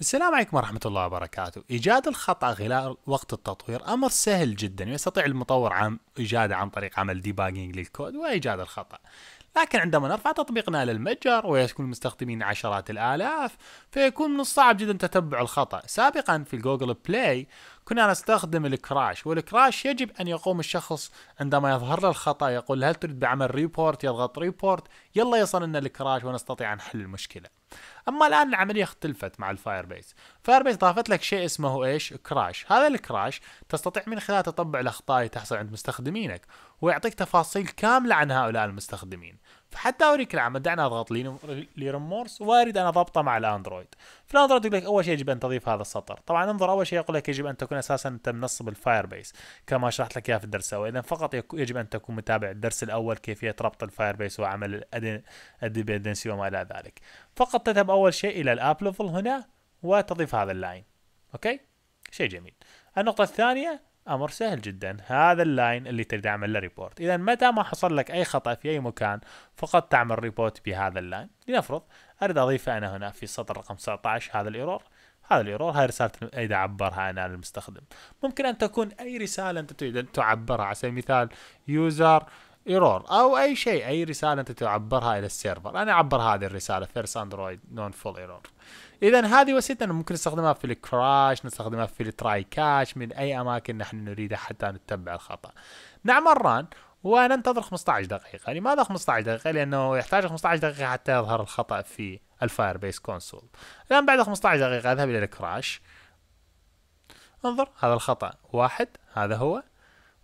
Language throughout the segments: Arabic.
السلام عليكم ورحمة الله وبركاته إيجاد الخطأ خلال وقت التطوير أمر سهل جدا يستطيع المطور عن إيجاده عن طريق عمل ديباجينج للكود وإيجاد الخطأ لكن عندما نرفع تطبيقنا للمتجر ويكون المستخدمين عشرات الآلاف فيكون من الصعب جدا تتبع الخطأ سابقا في جوجل بلاي كنا نستخدم الكراش والكراش يجب أن يقوم الشخص عندما يظهر له الخطأ يقول هل تريد بعمل ريبورت يضغط ريبورت يلا يصل لنا الكراش ونستطيع أن نحل المشكلة أما الآن العملية اختلفت مع الفاير بيس فاير بيس ضافت لك شيء اسمه إيش كراش هذا الكراش تستطيع من خلاله تطبع الأخطاء اللي تحصل عند مستخدمينك ويعطيك تفاصيل كاملة عن هؤلاء المستخدمين فحتى اوريك العمل دعنا اضغط لريمورس واريد ان اضبطه مع الاندرويد في الاندرويد يقول لك اول شيء يجب ان تضيف هذا السطر طبعا انظر اول شيء يقول لك يجب ان تكون اساسا انت منصب الفاير بيس كما شرحت لك اياها في الدرس الاول اذا فقط يجب ان تكون متابع الدرس الاول كيفيه ربط الفاير بيس وعمل الديبندنسي وما الى ذلك فقط تذهب اول شيء الى الاب ليفل هنا وتضيف هذا اللاين اوكي شيء جميل النقطه الثانيه امر سهل جدا هذا اللاين اللي تريد تعمل له ريبورت اذا متى ما حصل لك اي خطا في اي مكان فقط تعمل ريبورت بهذا اللاين لنفرض اريد اضيفه انا هنا في السطر رقم 19 هذا الايرور هذا الايرور هاي رساله اريد اعبرها انا للمستخدم ممكن ان تكون اي رساله انت تريد تعبرها على سبيل المثال يوزر ايرور او اي شيء اي رساله انت تعبرها الى السيرفر انا اعبر هذه الرساله فيرست اندرويد نون فول ايرور اذا هذه وسيله ممكن نستخدمها في الكراش نستخدمها في التراي كاش من اي اماكن نحن نريدها حتى نتبع الخطا نعم الران وننتظر 15 دقيقة لماذا يعني 15 دقيقة لأنه يحتاج 15 دقيقة حتى يظهر الخطأ في الفاير بيس كونسول الآن بعد 15 دقيقة أذهب إلى الكراش انظر هذا الخطأ واحد هذا هو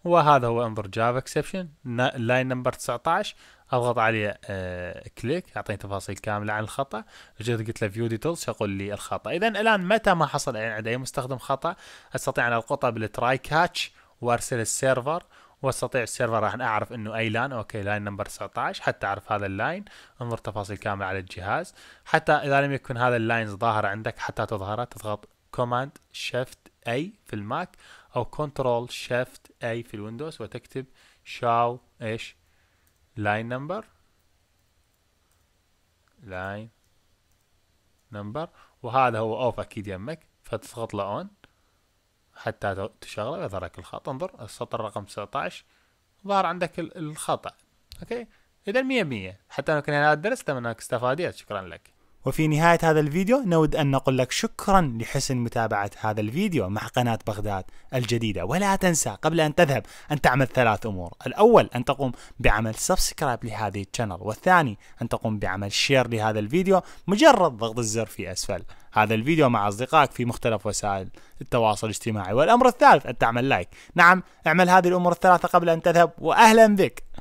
وهذا هو انظر جافا اكسبشن لاين نمبر 19 اضغط عليه آه، كليك يعطيني تفاصيل كامله عن الخطا جيت قلت له فيو ديتيلز يقول لي الخطا اذا الان متى ما حصل عند اي مستخدم خطا استطيع ان القطه بالتراي كاتش وارسل السيرفر واستطيع السيرفر راح اعرف انه اي لان اوكي لاين نمبر 19 حتى اعرف هذا اللاين انظر تفاصيل كامله على الجهاز حتى اذا لم يكن هذا اللاينز ظاهر عندك حتى تظهره تضغط كوماند شيفت اي في الماك او كنترول شيفت اي في الويندوز وتكتب شاو ايش لاين نمبر لاين نمبر وهذا هو اوف اكيد يمك فتضغط له اون حتى تشغله ويظهر لك الخط انظر السطر رقم 19 ظهر عندك الخطأ اوكي اذا 100 100 حتى انا كنا درست منك استفاديت شكرا لك وفي نهاية هذا الفيديو نود أن نقول لك شكرا لحسن متابعة هذا الفيديو مع قناة بغداد الجديدة ولا تنسى قبل أن تذهب أن تعمل ثلاث أمور الأول أن تقوم بعمل سبسكرايب لهذه الشانل والثاني أن تقوم بعمل شير لهذا الفيديو مجرد ضغط الزر في أسفل هذا الفيديو مع أصدقائك في مختلف وسائل التواصل الاجتماعي والأمر الثالث أن تعمل لايك نعم اعمل هذه الأمور الثلاثة قبل أن تذهب وأهلا بك